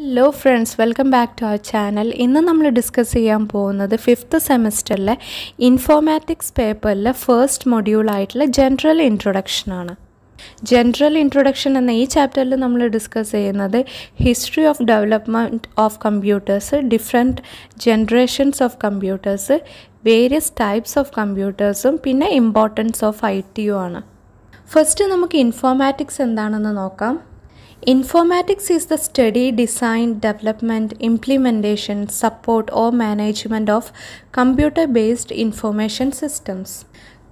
hello friends welcome back to our channel ഇന്ന് നമ്മൾ discuss ചെയ്യാൻ പോകുന്നത് ഫിഫ്ത്ത് സെമസ്റ്ററിലെ ഇൻഫോമാറ്റിക്സ് പേപ്പറിലെ ഫസ്റ്റ് മൊഡ്യൂളായിട്ടുള്ള ജനറൽ ഇൻട്രൊഡക്ഷനാണ് ജനറൽ ഇൻട്രൊഡക്ഷൻ എന്ന ഈ ചാപ്റ്ററിൽ നമ്മൾ ഡിസ്കസ് ചെയ്യുന്നത് history of development of computers different generations of computers various types of കമ്പ്യൂട്ടേഴ്സും പിന്നെ ഇമ്പോർട്ടൻസ് ഓഫ് ഐ യു ആണ് ഫസ്റ്റ് നമുക്ക് ഇൻഫോമാറ്റിക്സ് എന്താണെന്ന് നോക്കാം Informatics is the study design development, implementation, support or management of computer based information systems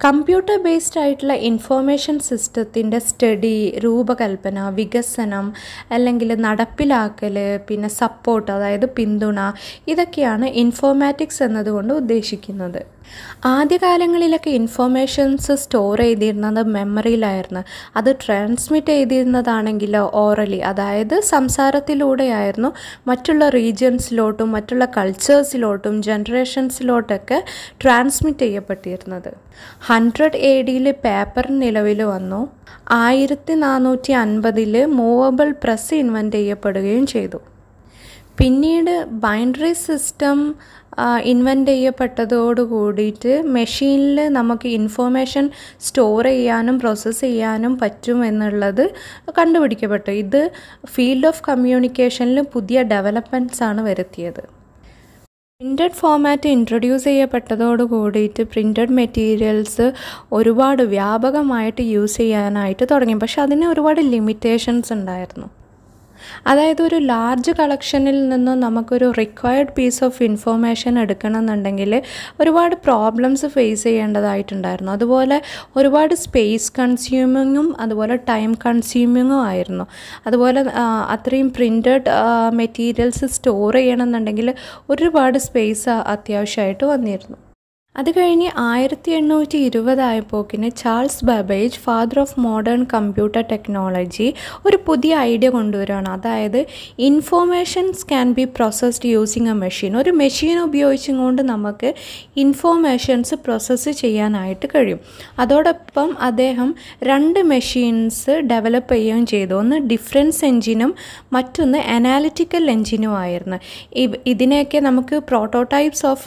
computer based ആയിട്ടുള്ള information സിസ്റ്റത്തിൻ്റെ study രൂപകൽപ്പന വികസനം അല്ലെങ്കിൽ നടപ്പിലാക്കൽ പിന്നെ സപ്പോർട്ട് അതായത് പിന്തുണ ഇതൊക്കെയാണ് ഇൻഫോർമാറ്റിക്സ് എന്നതുകൊണ്ട് ഉദ്ദേശിക്കുന്നത് ആദ്യകാലങ്ങളിലൊക്കെ ഇൻഫോർമേഷൻസ് സ്റ്റോർ ചെയ്തിരുന്നത് മെമ്മറിയിലായിരുന്നു അത് ട്രാൻസ്മിറ്റ് ചെയ്തിരുന്നതാണെങ്കിൽ ഓറലി അതായത് സംസാരത്തിലൂടെയായിരുന്നു മറ്റുള്ള റീജിയൻസിലോട്ടും മറ്റുള്ള കൾച്ചേഴ്സിലോട്ടും ജനറേഷൻസിലോട്ടൊക്കെ ട്രാൻസ്മിറ്റ് ചെയ്യപ്പെട്ടിരുന്നത് ഹൺഡ്രഡ് എ ഡിയിൽ പേപ്പർ നിലവിൽ വന്നു ആയിരത്തി നാനൂറ്റി അൻപതിൽ മൂവബിൾ പ്രസ് ഇൻവെൻറ്റ് ചെയ്യപ്പെടുകയും ചെയ്തു പിന്നീട് ബൈനറി സിസ്റ്റം ഇൻവെൻ്റ് ചെയ്യപ്പെട്ടതോട് കൂടിയിട്ട് മെഷീനിൽ നമുക്ക് ഇൻഫോർമേഷൻ സ്റ്റോർ ചെയ്യാനും പ്രോസസ്സ് ചെയ്യാനും പറ്റും എന്നുള്ളത് കണ്ടുപിടിക്കപ്പെട്ടു ഇത് ഫീൽഡ് ഓഫ് കമ്മ്യൂണിക്കേഷനിൽ പുതിയ ഡെവലപ്മെൻറ്റ്സ് ആണ് വരുത്തിയത് പ്രിൻറ്റഡ് ഫോമാറ്റ് ഇൻട്രൊഡ്യൂസ് ചെയ്യപ്പെട്ടതോട് കൂടിയിട്ട് പ്രിൻറ്റഡ് മെറ്റീരിയൽസ് ഒരുപാട് വ്യാപകമായിട്ട് യൂസ് ചെയ്യാനായിട്ട് തുടങ്ങി പക്ഷെ അതിന് ഒരുപാട് ലിമിറ്റേഷൻസ് ഉണ്ടായിരുന്നു അതായത് ഒരു ലാർജ് കളക്ഷനിൽ നിന്നും നമുക്കൊരു റിക്വയർഡ് പീസ് ഓഫ് ഇൻഫോർമേഷൻ എടുക്കണമെന്നുണ്ടെങ്കിൽ ഒരുപാട് പ്രോബ്ലംസ് ഫേസ് ചെയ്യേണ്ടതായിട്ടുണ്ടായിരുന്നു അതുപോലെ ഒരുപാട് സ്പേസ് കൺസ്യൂമിങ്ങും അതുപോലെ ടൈം കൺസ്യൂമിങ്ങും ആയിരുന്നു അതുപോലെ അത്രയും പ്രിൻറ്റഡ് മെറ്റീരിയൽസ് സ്റ്റോർ ചെയ്യണമെന്നുണ്ടെങ്കിൽ ഒരുപാട് സ്പേസ് അത്യാവശ്യമായിട്ട് വന്നിരുന്നു അത് കഴിഞ്ഞ് ആയിരത്തി എണ്ണൂറ്റി ഇരുപതായപ്പോക്കിന് Charles Babbage father of modern computer technology ഒരു പുതിയ ഐഡിയ കൊണ്ടുവരികയാണ് അതായത് informations can be processed using a machine ഒരു മെഷീൻ ഉപയോഗിച്ചും കൊണ്ട് നമുക്ക് ഇൻഫോർമേഷൻസ് പ്രോസസ്സ് ചെയ്യാനായിട്ട് കഴിയും അതോടൊപ്പം അദ്ദേഹം രണ്ട് മെഷീൻസ് ഡെവലപ്പ് ചെയ്യുകയും ചെയ്തു ഒന്ന് ഡിഫറൻസ് എൻജിനും മറ്റൊന്ന് അനാലിറ്റിക്കൽ ആയിരുന്നു ഇതിനെയൊക്കെ നമുക്ക് prototypes of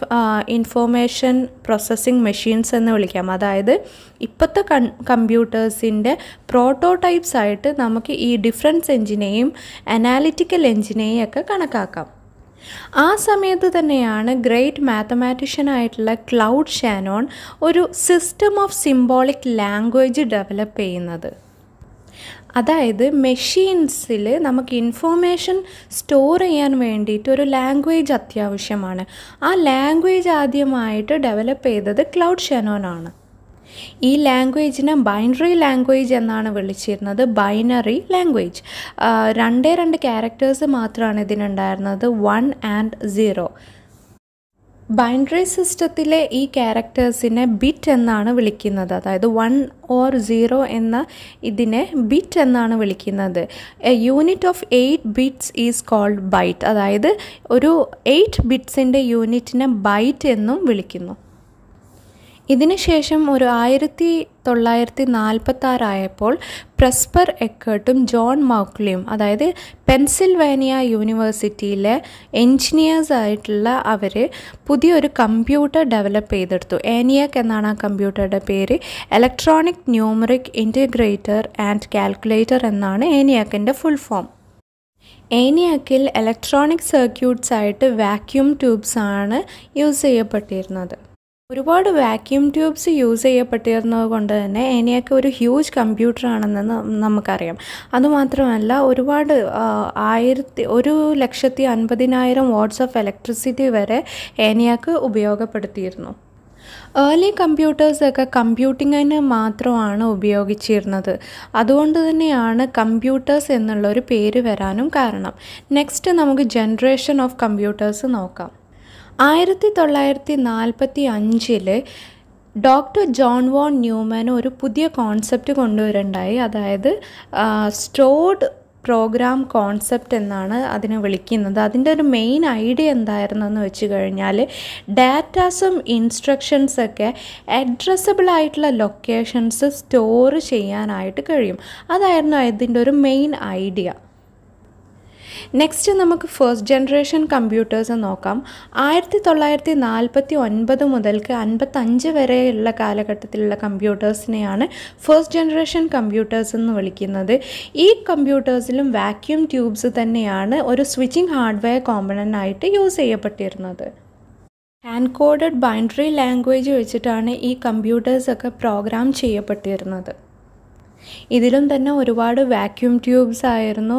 information processing machines എന്ന് വിളിക്കാം അതായത് ഇപ്പോഴത്തെ കൺ കമ്പ്യൂട്ടേഴ്സിൻ്റെ പ്രോട്ടോടൈപ്സ് ആയിട്ട് നമുക്ക് ഈ ഡിഫറൻസ് എഞ്ചിനെയും അനാലിറ്റിക്കൽ എഞ്ചിനെയും ഒക്കെ കണക്കാക്കാം ആ സമയത്ത് തന്നെയാണ് ഗ്രേറ്റ് മാത്തമാറ്റീഷ്യനായിട്ടുള്ള ക്ലൗഡ് ഷാനോൺ ഒരു system of symbolic language develop ചെയ്യുന്നത് അതായത് മെഷീൻസിൽ നമുക്ക് ഇൻഫോർമേഷൻ സ്റ്റോർ ചെയ്യാൻ വേണ്ടിയിട്ട് ഒരു ലാംഗ്വേജ് അത്യാവശ്യമാണ് ആ ലാംഗ്വേജ് ആദ്യമായിട്ട് ഡെവലപ്പ് ചെയ്തത് ക്ലൗഡ് ഷെനോനാണ് ഈ ലാംഗ്വേജിനെ ബൈനറി ലാംഗ്വേജ് എന്നാണ് വിളിച്ചിരുന്നത് ബൈനറി ലാംഗ്വേജ് രണ്ടേ രണ്ട് ക്യാരക്ടേഴ്സ് മാത്രമാണ് ഇതിനുണ്ടായിരുന്നത് വൺ ആൻഡ് സീറോ ബൈൻഡറി സിസ്റ്റത്തിലെ ഈ ക്യാരക്ടേഴ്സിനെ ബിറ്റ് എന്നാണ് വിളിക്കുന്നത് അതായത് വൺ ഓർ സീറോ എന്ന ഇതിനെ ബിറ്റ് എന്നാണ് വിളിക്കുന്നത് a unit of eight bits is called byte അതായത് ഒരു എയ്റ്റ് ബിറ്റ്സിൻ്റെ യൂണിറ്റിനെ ബൈറ്റ് എന്നും വിളിക്കുന്നു ഇതിനുശേഷം ഒരു ആയിരത്തി തൊള്ളായിരത്തി നാൽപ്പത്തി ആറായപ്പോൾ പ്രസ്പർ എക്കേർട്ടും ജോൺ മൗക്ലിയും അതായത് പെൻസിൽവാനിയ യൂണിവേഴ്സിറ്റിയിലെ എൻജിനീയേഴ്സ് ആയിട്ടുള്ള അവർ പുതിയൊരു കമ്പ്യൂട്ടർ ഡെവലപ്പ് ചെയ്തെടുത്തു ഏനിയക് എന്നാണ് ആ കമ്പ്യൂട്ടറുടെ പേര് electronic numeric integrator and calculator എന്നാണ് ഏനിയക്കിൻ്റെ ഫുൾ ഫോം ഏനിയക്കിൽ ഇലക്ട്രോണിക് സർക്യൂട്ട്സ് ആയിട്ട് വാക്യൂം ട്യൂബ്സ് ആണ് യൂസ് ചെയ്യപ്പെട്ടിരുന്നത് ഒരുപാട് വാക്യൂം ട്യൂബ്സ് യൂസ് ചെയ്യപ്പെട്ടിരുന്നത് കൊണ്ട് തന്നെ ഏനിയൊക്കെ ഒരു ഹ്യൂജ് കമ്പ്യൂട്ടറാണെന്ന് നമുക്കറിയാം അതുമാത്രമല്ല ഒരുപാട് ആയിരത്തി ഒരു ലക്ഷത്തി അൻപതിനായിരം വാട്ട്സ് ഓഫ് ഇലക്ട്രിസിറ്റി വരെ ഏനിയാക്ക് ഉപയോഗപ്പെടുത്തിയിരുന്നു ഏർലി കമ്പ്യൂട്ടേഴ്സൊക്കെ കമ്പ്യൂട്ടിങ്ങിന് മാത്രമാണ് ഉപയോഗിച്ചിരുന്നത് അതുകൊണ്ട് തന്നെയാണ് കമ്പ്യൂട്ടേഴ്സ് എന്നുള്ളൊരു പേര് വരാനും കാരണം നെക്സ്റ്റ് നമുക്ക് ജനറേഷൻ ഓഫ് കമ്പ്യൂട്ടേഴ്സ് നോക്കാം ആയിരത്തി തൊള്ളായിരത്തി നാൽപ്പത്തി അഞ്ചിൽ ഡോക്ടർ ജോൺ വോൺ ന്യൂമാൻ ഒരു പുതിയ കോൺസെപ്റ്റ് കൊണ്ടുവരുണ്ടായി അതായത് സ്റ്റോർഡ് പ്രോഗ്രാം കോൺസെപ്റ്റ് എന്നാണ് അതിനെ വിളിക്കുന്നത് അതിൻ്റെ ഒരു മെയിൻ ഐഡിയ എന്തായിരുന്നെന്ന് വെച്ച് കഴിഞ്ഞാൽ ഡാറ്റാസും ഇൻസ്ട്രക്ഷൻസൊക്കെ അഡ്രസ്സബിൾ ആയിട്ടുള്ള ലൊക്കേഷൻസ് സ്റ്റോർ ചെയ്യാനായിട്ട് കഴിയും അതായിരുന്നു അതിൻ്റെ ഒരു മെയിൻ ഐഡിയ നെക്സ്റ്റ് നമുക്ക് ഫസ്റ്റ് ജനറേഷൻ കമ്പ്യൂട്ടേഴ്സ് നോക്കാം ആയിരത്തി തൊള്ളായിരത്തി നാൽപ്പത്തി ഒൻപത് മുതൽക്ക് അൻപത്തഞ്ച് വരെയുള്ള കാലഘട്ടത്തിലുള്ള കമ്പ്യൂട്ടേഴ്സിനെയാണ് ഫസ്റ്റ് ജനറേഷൻ കമ്പ്യൂട്ടേഴ്സ് എന്ന് വിളിക്കുന്നത് ഈ കമ്പ്യൂട്ടേഴ്സിലും വാക്യൂം ട്യൂബ്സ് തന്നെയാണ് ഒരു സ്വിച്ചിങ് ഹാർഡ്വെയർ കോമ്പണൻ്റ് ആയിട്ട് യൂസ് ചെയ്യപ്പെട്ടിരുന്നത് ഹാൻഡ് കോഡഡ് ബൈൻഡറി ലാംഗ്വേജ് വെച്ചിട്ടാണ് ഈ കമ്പ്യൂട്ടേഴ്സൊക്കെ പ്രോഗ്രാം ചെയ്യപ്പെട്ടിരുന്നത് ഇതിലും തന്നെ ഒരുപാട് വാക്യൂം ട്യൂബ്സ് ആയിരുന്നു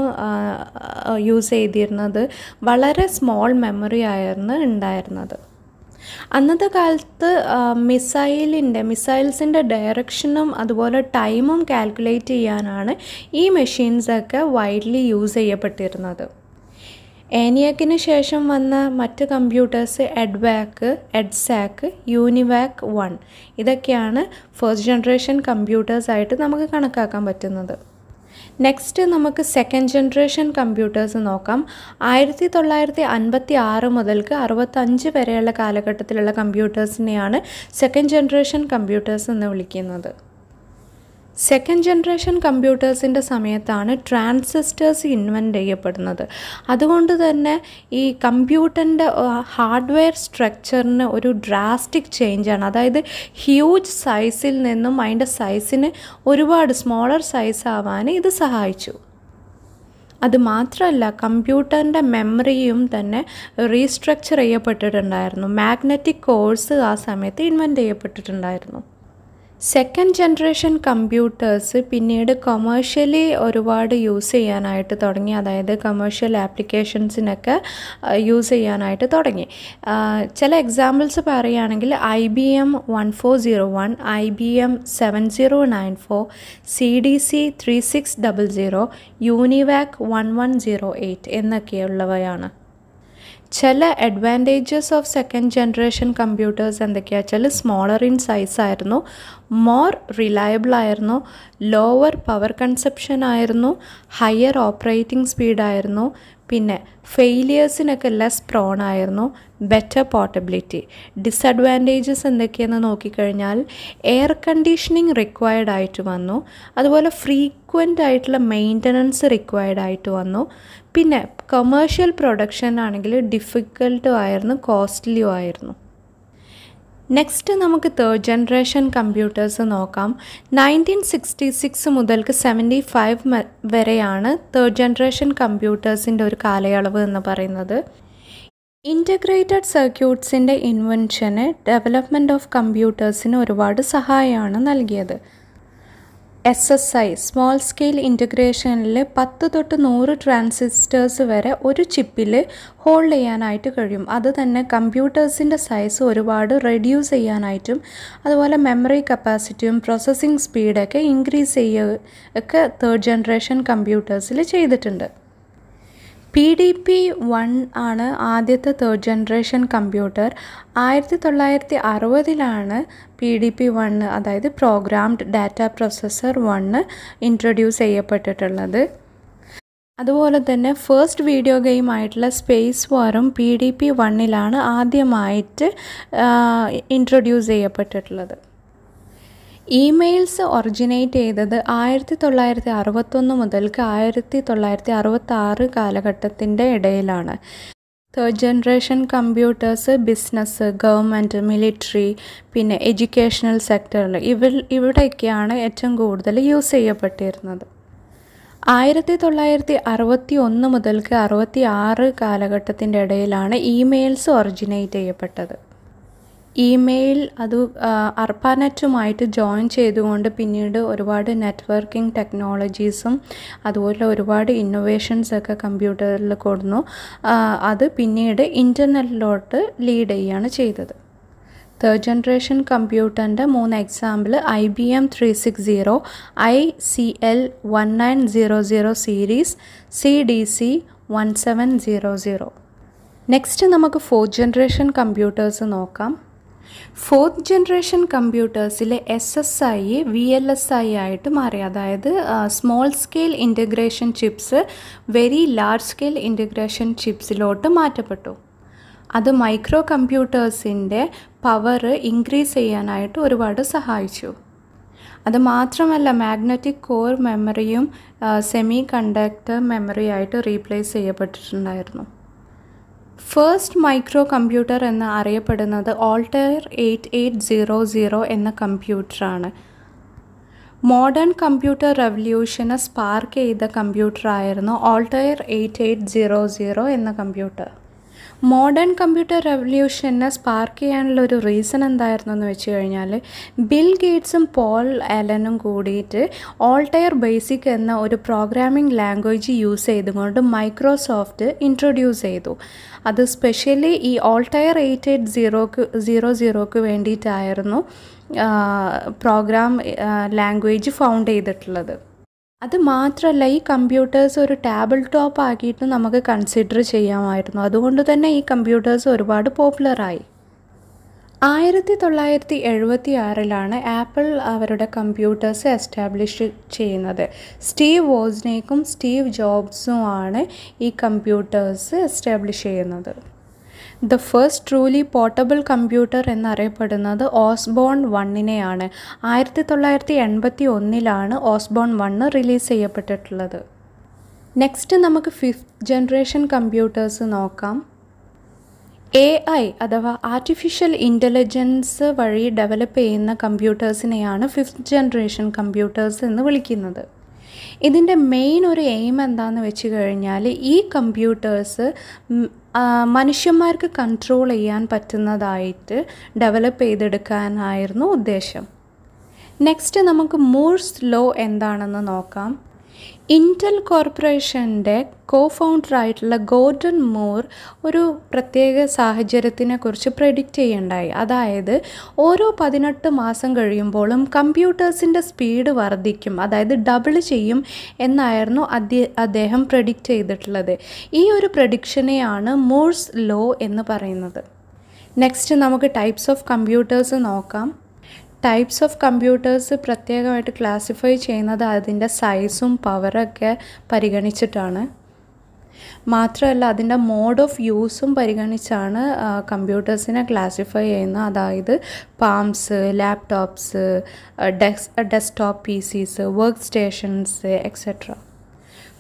യൂസ് ചെയ്തിരുന്നത് വളരെ സ്മോൾ മെമ്മറി ആയിരുന്നു ഉണ്ടായിരുന്നത് അന്നത്തെ കാലത്ത് മിസൈലിൻ്റെ മിസൈൽസിൻ്റെ ഡയറക്ഷനും അതുപോലെ ടൈമും കാൽക്കുലേറ്റ് ചെയ്യാനാണ് ഈ മെഷീൻസൊക്കെ വൈഡ്ലി യൂസ് ചെയ്യപ്പെട്ടിരുന്നത് ഏനിയാക്കിന് ശേഷം വന്ന മറ്റ് computers EDVAC EDSAC UNIVAC one ഇതൊക്കെയാണ് ഫസ്റ്റ് ജനറേഷൻ കമ്പ്യൂട്ടേഴ്സായിട്ട് നമുക്ക് കണക്കാക്കാൻ പറ്റുന്നത് നെക്സ്റ്റ് നമുക്ക് സെക്കൻഡ് ജനറേഷൻ കമ്പ്യൂട്ടേഴ്സ് നോക്കാം ആയിരത്തി തൊള്ളായിരത്തി അൻപത്തി ആറ് മുതൽക്ക് അറുപത്തഞ്ച് വരെയുള്ള കാലഘട്ടത്തിലുള്ള കമ്പ്യൂട്ടേഴ്സിനെയാണ് സെക്കൻഡ് ജനറേഷൻ കമ്പ്യൂട്ടേഴ്സ് എന്ന് വിളിക്കുന്നത് സെക്കൻഡ് ജനറേഷൻ കമ്പ്യൂട്ടേഴ്സിൻ്റെ സമയത്താണ് ട്രാൻസിസ്റ്റേഴ്സ് ഇൻവെൻറ്റ് ചെയ്യപ്പെടുന്നത് അതുകൊണ്ട് തന്നെ ഈ കമ്പ്യൂട്ടറിൻ്റെ ഹാർഡ്വെയർ സ്ട്രക്ചറിന് ഒരു ഡ്രാസ്റ്റിക് ചേഞ്ചാണ് അതായത് ഹ്യൂജ് സൈസിൽ നിന്നും അതിൻ്റെ സൈസിന് ഒരുപാട് സ്മോളർ സൈസ് ആവാൻ ഇത് സഹായിച്ചു അതുമാത്രമല്ല കമ്പ്യൂട്ടറിൻ്റെ മെമ്മറിയും തന്നെ റീസ്ട്രക്ചർ ചെയ്യപ്പെട്ടിട്ടുണ്ടായിരുന്നു മാഗ്നറ്റിക് കോഴ്സ് ആ സമയത്ത് ഇൻവെൻറ്റ് ചെയ്യപ്പെട്ടിട്ടുണ്ടായിരുന്നു സെക്കൻഡ് ജനറേഷൻ കമ്പ്യൂട്ടേഴ്സ് പിന്നീട് കൊമേഴ്ഷ്യലി ഒരുപാട് യൂസ് ചെയ്യാനായിട്ട് തുടങ്ങി അതായത് കമേഴ്ഷ്യൽ ആപ്ലിക്കേഷൻസിനൊക്കെ യൂസ് ചെയ്യാനായിട്ട് തുടങ്ങി ചില എക്സാമ്പിൾസ് പറയുകയാണെങ്കിൽ I B M one four zero one I B M seven zero nine four C D C three six double zero UNIVAC one one zero eight എന്നൊക്കെയുള്ളവയാണ് ചില advantages of second generation computers എന്തൊക്കെയാണെന്ന് ചില smaller in size ആയിരുന്നു more reliable ആയിരുന്നു lower power consumption ആയിരുന്നു higher operating സ്പീഡായിരുന്നു പിന്നെ ഫെയിലിയേഴ്സിനൊക്കെ ലെസ് പ്രോൺ ആയിരുന്നു ബെറ്റർ പോർട്ടബിലിറ്റി ഡിസഡ്വാൻറ്റേജസ് എന്തൊക്കെയെന്ന് നോക്കിക്കഴിഞ്ഞാൽ എയർ കണ്ടീഷനിങ് റിക്വയർഡ് ആയിട്ട് വന്നു അതുപോലെ ഫ്രീക്വൻ്റ് ആയിട്ടുള്ള മെയിൻ്റനൻസ് റിക്വയർഡ് ആയിട്ട് വന്നു പിന്നെ കൊമേഴ്ഷ്യൽ പ്രൊഡക്ഷൻ ആണെങ്കിൽ ഡിഫിക്കൽട്ടും ആയിരുന്നു കോസ്റ്റ്ലിയും ആയിരുന്നു നെക്സ്റ്റ് നമുക്ക് തേർഡ് ജനറേഷൻ കമ്പ്യൂട്ടേഴ്സ് നോക്കാം നയൻറ്റീൻ സിക്സ്റ്റി സിക്സ് മുതൽക്ക് സെവൻറ്റി ഫൈവ് വരെയാണ് തേർഡ് ജനറേഷൻ കമ്പ്യൂട്ടേഴ്സിൻ്റെ ഒരു കാലയളവ് എന്ന് പറയുന്നത് ഇൻ്റഗ്രേറ്റഡ് സർക്യൂട്ട്സിൻ്റെ ഇൻവെൻഷന് ഡെവലപ്മെൻറ്റ് ഓഫ് കമ്പ്യൂട്ടേഴ്സിന് ഒരുപാട് സഹായമാണ് നൽകിയത് S S I small scale ഇൻറ്റഗ്രേഷനിൽ പത്ത് തൊട്ട് നൂറ് ട്രാൻസിസ്റ്റേഴ്സ് വരെ ഒരു ചിപ്പിൽ ഹോൾഡ് ചെയ്യാനായിട്ട് കഴിയും അത് തന്നെ കമ്പ്യൂട്ടേഴ്സിൻ്റെ സൈസ് ഒരുപാട് റെഡ്യൂസ് ചെയ്യാനായിട്ടും അതുപോലെ മെമ്മറി കപ്പാസിറ്റിയും പ്രോസസ്സിംഗ് സ്പീഡൊക്കെ ഇൻക്രീസ് ചെയ്യുക ഒക്കെ തേർഡ് ജനറേഷൻ കമ്പ്യൂട്ടേഴ്സിൽ ചെയ്തിട്ടുണ്ട് പി ഡി പി വൺ ആണ് ആദ്യത്തെ തേർഡ് ജനറേഷൻ കമ്പ്യൂട്ടർ ആയിരത്തി തൊള്ളായിരത്തി അറുപതിലാണ് പി ഡി പി വണ്ണ് അതായത് programmed data processor one introduce ചെയ്യപ്പെട്ടിട്ടുള്ളത് അതുപോലെ തന്നെ ഫസ്റ്റ് വീഡിയോ ഗെയിം ആയിട്ടുള്ള സ്പേസ് വാറും പി ഡി പി വണ്ണിലാണ് ആദ്യമായിട്ട് ഇൻട്രൊഡ്യൂസ് ചെയ്യപ്പെട്ടിട്ടുള്ളത് ഇമെയിൽസ് ഒറിജിനേറ്റ് ചെയ്തത് ആയിരത്തി തൊള്ളായിരത്തി അറുപത്തൊന്ന് മുതൽക്ക് ആയിരത്തി തൊള്ളായിരത്തി അറുപത്തി ആറ് കാലഘട്ടത്തിൻ്റെ ഇടയിലാണ് third generation computers business government military പിന്നെ എഡ്യൂക്കേഷണൽ സെക്ടറിൽ ഇവ ഇവിടെയൊക്കെയാണ് ഏറ്റവും കൂടുതൽ യൂസ് ചെയ്യപ്പെട്ടിരുന്നത് ആയിരത്തി തൊള്ളായിരത്തി അറുപത്തി ഒന്ന് മുതൽക്ക് അറുപത്തി ആറ് കാലഘട്ടത്തിൻ്റെ ഇടയിലാണ് ഇമെയിൽസ് ഒറിജിനേറ്റ് ചെയ്യപ്പെട്ടത് ഇമെയിൽ അത് അർപ്പാനെറ്റുമായിട്ട് ജോയിൻ ചെയ്തുകൊണ്ട് പിന്നീട് ഒരുപാട് നെറ്റ്വർക്കിംഗ് ടെക്നോളജീസും അതുപോലെ ഒരുപാട് ഇന്നൊവേഷൻസ് ഒക്കെ കമ്പ്യൂട്ടറിൽ കൊടുന്നു അത് പിന്നീട് ഇൻ്റർനെറ്റിലോട്ട് ലീഡ് ചെയ്യുകയാണ് ചെയ്തത് തേർഡ് ജനറേഷൻ കമ്പ്യൂട്ടറിൻ്റെ മൂന്ന് example I B M three six zero I C L one nine zero zero series C D C one seven zero zero next നമുക്ക് ഫോർത്ത് ജനറേഷൻ കമ്പ്യൂട്ടേഴ്സ് നോക്കാം ഫോർത്ത് ജനറേഷൻ കമ്പ്യൂട്ടേഴ്സിലെ S S I V L S I ആയിട്ട് മാറി അതായത് small scale integration chips very large scale integration ചിപ്സിലോട്ട് മാറ്റപ്പെട്ടു അത് micro കമ്പ്യൂട്ടേഴ്സിൻ്റെ power increase ചെയ്യാനായിട്ട് ഒരുപാട് സഹായിച്ചു അത് മാത്രമല്ല മാഗ്നറ്റിക് കോർ മെമ്മറിയും സെമി കണ്ടക്ടർ മെമ്മറിയായിട്ട് റീപ്ലേസ് ചെയ്യപ്പെട്ടിട്ടുണ്ടായിരുന്നു ഫസ്റ്റ് മൈക്രോ കമ്പ്യൂട്ടർ എന്ന് അറിയപ്പെടുന്നത് Altair eight eight zero zero എന്ന കമ്പ്യൂട്ടറാണ് മോഡേൺ കമ്പ്യൂട്ടർ റെവല്യൂഷനെ സ്പാർക്ക് ചെയ്ത കമ്പ്യൂട്ടറായിരുന്നു Altair eight eight zero zero എന്ന കമ്പ്യൂട്ടർ മോഡേൺ കമ്പ്യൂട്ടർ റെവല്യൂഷനെ സ്പാർക്ക് ചെയ്യാനുള്ള ഒരു റീസൺ എന്തായിരുന്നു എന്ന് വെച്ച് കഴിഞ്ഞാൽ ബിൽ ഗേറ്റ്സും പോൾ എലനും കൂടിയിട്ട് ഓൾട്ടയർ ബേസിക് എന്ന ഒരു പ്രോഗ്രാമിംഗ് ലാംഗ്വേജ് യൂസ് ചെയ്തുകൊണ്ട് മൈക്രോസോഫ്റ്റ് ഇൻട്രൊഡ്യൂസ് ചെയ്തു അത് സ്പെഷ്യലി ഈ ഓൾട്ടയർ എയ്റ്റ് എയ്റ്റ് സീറോക്ക് സീറോ സീറോക്ക് വേണ്ടിയിട്ടായിരുന്നു പ്രോഗ്രാം ലാംഗ്വേജ് ഫൗണ്ട് ചെയ്തിട്ടുള്ളത് അത് മാത്രമല്ല ഈ കമ്പ്യൂട്ടേഴ്സ് ഒരു ടേബിൾ ടോപ്പ് ആക്കിയിട്ട് നമുക്ക് കൺസിഡർ ചെയ്യാമായിരുന്നു അതുകൊണ്ട് തന്നെ ഈ കമ്പ്യൂട്ടേഴ്സ് ഒരുപാട് പോപ്പുലറായി ആയിരത്തി തൊള്ളായിരത്തി എഴുപത്തി ആറിലാണ് ആപ്പിൾ അവരുടെ കമ്പ്യൂട്ടേഴ്സ് എസ്റ്റാബ്ലിഷ് ചെയ്യുന്നത് സ്റ്റീവ് വോസ്നേക്കും സ്റ്റീവ് ജോബ്സുമാണ് ഈ കമ്പ്യൂട്ടേഴ്സ് എസ്റ്റാബ്ലിഷ് ചെയ്യുന്നത് the first truly portable computer എന്നറിയപ്പെടുന്നത് ഓസ്ബോൺ വണ്ണിനെയാണ് ആയിരത്തി തൊള്ളായിരത്തി എൺപത്തി ഒന്നിലാണ് ഓസ്ബോൺ വണ്ണ് റിലീസ് ചെയ്യപ്പെട്ടിട്ടുള്ളത് നെക്സ്റ്റ് നമുക്ക് ഫിഫ്ത്ത് ജനറേഷൻ കമ്പ്യൂട്ടേഴ്സ് നോക്കാം എ ഐ അഥവാ ആർട്ടിഫിഷ്യൽ ഇൻ്റലിജൻസ് വഴി ഡെവലപ്പ് ചെയ്യുന്ന കമ്പ്യൂട്ടേഴ്സിനെയാണ് ഫിഫ്ത്ത് ജനറേഷൻ കമ്പ്യൂട്ടേഴ്സ് എന്ന് വിളിക്കുന്നത് ഇതിൻ്റെ മെയിൻ ഒരു എയിം എന്താണെന്ന് വെച്ച് കഴിഞ്ഞാൽ ഈ കമ്പ്യൂട്ടേഴ്സ് മനുഷ്യന്മാർക്ക് കൺട്രോൾ ചെയ്യാൻ പറ്റുന്നതായിട്ട് ഡെവലപ്പ് ചെയ്തെടുക്കാനായിരുന്നു ഉദ്ദേശം നെക്സ്റ്റ് നമുക്ക് മൂഴ്സ് ലോ എന്താണെന്ന് നോക്കാം ഇൻ്റൽ കോർപ്പറേഷൻ്റെ കോ ഫൗണ്ടറായിട്ടുള്ള ഗോർഡൻ മൂർ ഒരു പ്രത്യേക സാഹചര്യത്തിനെക്കുറിച്ച് പ്രെഡിക്റ്റ് പ്രഡിക്റ്റ് അതായത് ഓരോ പതിനെട്ട് മാസം കഴിയുമ്പോഴും കമ്പ്യൂട്ടേഴ്സിൻ്റെ സ്പീഡ് വർദ്ധിക്കും അതായത് ഡബിൾ ചെയ്യും എന്നായിരുന്നു അദ്ദേഹം പ്രഡിക്റ്റ് ചെയ്തിട്ടുള്ളത് ഈ ഒരു പ്രഡിക്ഷനെയാണ് മൂഴ്സ് ലോ എന്ന് പറയുന്നത് നെക്സ്റ്റ് നമുക്ക് ടൈപ്സ് ഓഫ് കമ്പ്യൂട്ടേഴ്സ് നോക്കാം ടൈപ്സ് ഓഫ് കമ്പ്യൂട്ടേഴ്സ് പ്രത്യേകമായിട്ട് ക്ലാസിഫൈ ചെയ്യുന്നത് അതിൻ്റെ സൈസും പവറൊക്കെ പരിഗണിച്ചിട്ടാണ് മാത്രമല്ല അതിൻ്റെ മോഡ് ഓഫ് യൂസും പരിഗണിച്ചാണ് കമ്പ്യൂട്ടേഴ്സിനെ ക്ലാസിഫൈ ചെയ്യുന്നത് അതായത് palms laptops desk desktop P Cs work stations etcetera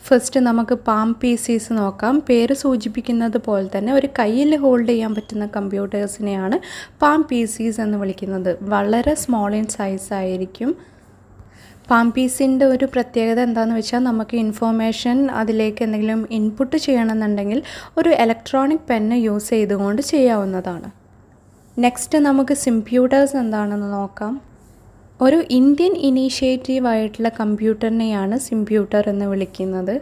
first നമുക്ക് പാം പീസീസ് നോക്കാം പേര് സൂചിപ്പിക്കുന്നത് പോലെ തന്നെ ഒരു കയ്യിൽ ഹോൾഡ് ചെയ്യാൻ പറ്റുന്ന കമ്പ്യൂട്ടേഴ്സിനെയാണ് പാം പീസീസ് എന്ന് വിളിക്കുന്നത് വളരെ സ്മോൾ ഇൻ സൈസ് ആയിരിക്കും പാം പീസിൻ്റെ ഒരു പ്രത്യേകത എന്താണെന്ന് വെച്ചാൽ നമുക്ക് ഇൻഫോർമേഷൻ അതിലേക്ക് എന്തെങ്കിലും ഇൻപുട്ട് ചെയ്യണമെന്നുണ്ടെങ്കിൽ ഒരു ഇലക്ട്രോണിക് പെന്ന് യൂസ് ചെയ്തുകൊണ്ട് ചെയ്യാവുന്നതാണ് നെക്സ്റ്റ് നമുക്ക് സിംപ്യൂട്ടേഴ്സ് എന്താണെന്ന് നോക്കാം ഒരു ഇന്ത്യൻ ഇനീഷ്യേറ്റീവായിട്ടുള്ള കമ്പ്യൂട്ടറിനെയാണ് സിംപ്യൂട്ടർ എന്ന് വിളിക്കുന്നത്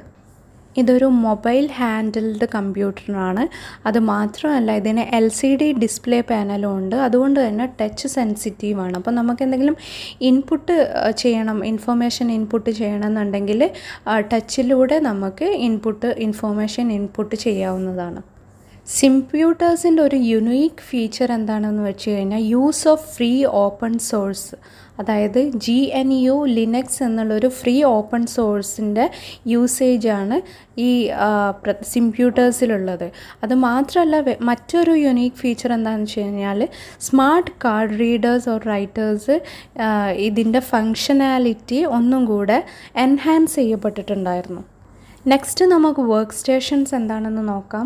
ഇതൊരു മൊബൈൽ ഹാൻഡിൽഡ് കമ്പ്യൂട്ടറാണ് അത് മാത്രമല്ല ഇതിന് എൽ സി ഡി ഡിസ്പ്ലേ പാനലും ഉണ്ട് അതുകൊണ്ട് തന്നെ ടച്ച് സെൻസിറ്റീവാണ് അപ്പോൾ നമുക്ക് എന്തെങ്കിലും ഇൻപുട്ട് ചെയ്യണം ഇൻഫർമേഷൻ ഇൻപുട്ട് ചെയ്യണമെന്നുണ്ടെങ്കിൽ ടച്ചിലൂടെ നമുക്ക് ഇൻപുട്ട് ഇൻഫർമേഷൻ ഇൻപുട്ട് ചെയ്യാവുന്നതാണ് സിംപ്യൂട്ടേഴ്സിൻ്റെ ഒരു യുണീക്ക് ഫീച്ചർ എന്താണെന്ന് വെച്ച് കഴിഞ്ഞാൽ use of free open source അതായത് ജി എൻ യു ലിനക്സ് എന്നുള്ളൊരു ഫ്രീ ഓപ്പൺ സോഴ്സിൻ്റെ യൂസേജാണ് ഈ സിംപ്യൂട്ടേഴ്സിലുള്ളത് അത് മാത്രമല്ല മറ്റൊരു യുണീക്ക് ഫീച്ചർ എന്താണെന്ന് വെച്ച് കഴിഞ്ഞാൽ smart card readers or writers ഇതിൻ്റെ ഫങ്ഷനാലിറ്റി ഒന്നും കൂടെ എൻഹാൻസ് ചെയ്യപ്പെട്ടിട്ടുണ്ടായിരുന്നു നെക്സ്റ്റ് നമുക്ക് വർക്ക് സ്റ്റേഷൻസ് എന്താണെന്ന് നോക്കാം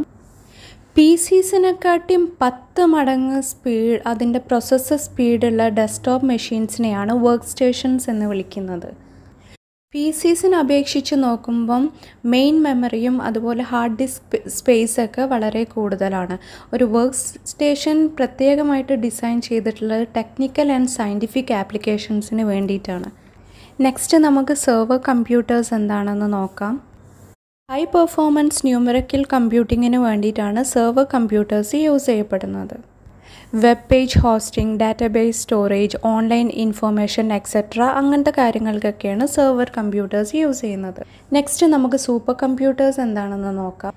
സീസിനെക്കാട്ടിയും പത്ത് മടങ്ങ് സ്പീഡ് അതിൻ്റെ പ്രൊസസ്സർ സ്പീഡുള്ള ഡെസ്ക്ടോപ്പ് മെഷീൻസിനെയാണ് വർക്ക് സ്റ്റേഷൻസ് എന്ന് വിളിക്കുന്നത് പി സിസിന് അപേക്ഷിച്ച് നോക്കുമ്പം മെയിൻ മെമ്മറിയും അതുപോലെ ഹാർഡ് ഡിസ്ക് സ്പേസൊക്കെ വളരെ കൂടുതലാണ് ഒരു വർക്ക് സ്റ്റേഷൻ പ്രത്യേകമായിട്ട് ഡിസൈൻ ചെയ്തിട്ടുള്ളത് ടെക്നിക്കൽ ആൻഡ് സയൻറ്റിഫിക് ആപ്ലിക്കേഷൻസിന് വേണ്ടിയിട്ടാണ് നെക്സ്റ്റ് നമുക്ക് സെർവർ കമ്പ്യൂട്ടേഴ്സ് എന്താണെന്ന് നോക്കാം ഹൈ പെർഫോമൻസ് ന്യൂമറിക്കൽ കമ്പ്യൂട്ടിങ്ങിന് വേണ്ടിയിട്ടാണ് സെർവർ കമ്പ്യൂട്ടേഴ്സ് യൂസ് ചെയ്യപ്പെടുന്നത് web page hosting database storage online information etcetera അങ്ങനത്തെ കാര്യങ്ങൾക്കൊക്കെയാണ് സെർവർ കമ്പ്യൂട്ടേഴ്സ് യൂസ് ചെയ്യുന്നത് നെക്സ്റ്റ് നമുക്ക് സൂപ്പർ കമ്പ്യൂട്ടേഴ്സ് എന്താണെന്ന് നോക്കാം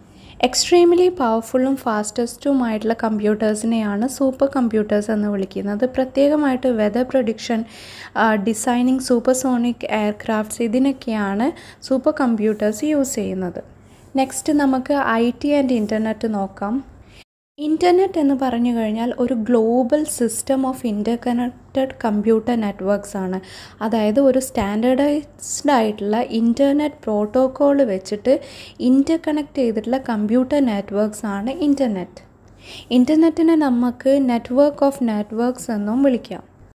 എക്സ്ട്രീംലി പവർഫുള്ളും ഫാസ്റ്റസ്റ്റുമായിട്ടുള്ള കമ്പ്യൂട്ടേഴ്സിനെയാണ് സൂപ്പർ കമ്പ്യൂട്ടേഴ്സ് എന്ന് വിളിക്കുന്നത് പ്രത്യേകമായിട്ട് weather prediction designing supersonic aircrafts ഇതിനൊക്കെയാണ് സൂപ്പർ കമ്പ്യൂട്ടേഴ്സ് യൂസ് ചെയ്യുന്നത് നെക്സ്റ്റ് നമുക്ക് ഐ ടി ആൻഡ് ഇൻ്റർനെറ്റ് നോക്കാം ഇൻ്റർനെറ്റ് എന്ന് പറഞ്ഞു കഴിഞ്ഞാൽ ഒരു global system of inter connected computer networks ആണ് അതായത് ഒരു സ്റ്റാൻഡേർഡൈസ്ഡ് ആയിട്ടുള്ള ഇൻ്റർനെറ്റ് പ്രോട്ടോക്കോൾ വെച്ചിട്ട് ഇൻ്റർ കണക്ട് ചെയ്തിട്ടുള്ള കമ്പ്യൂട്ടർ നെറ്റ്വർക്ക്സ് ആണ് ഇൻ്റർനെറ്റ് ഇൻ്റർനെറ്റിനെ നമുക്ക് നെറ്റ്വർക്ക് ഓഫ് നെറ്റ്വർക്ക്സ് എന്നും വിളിക്കാം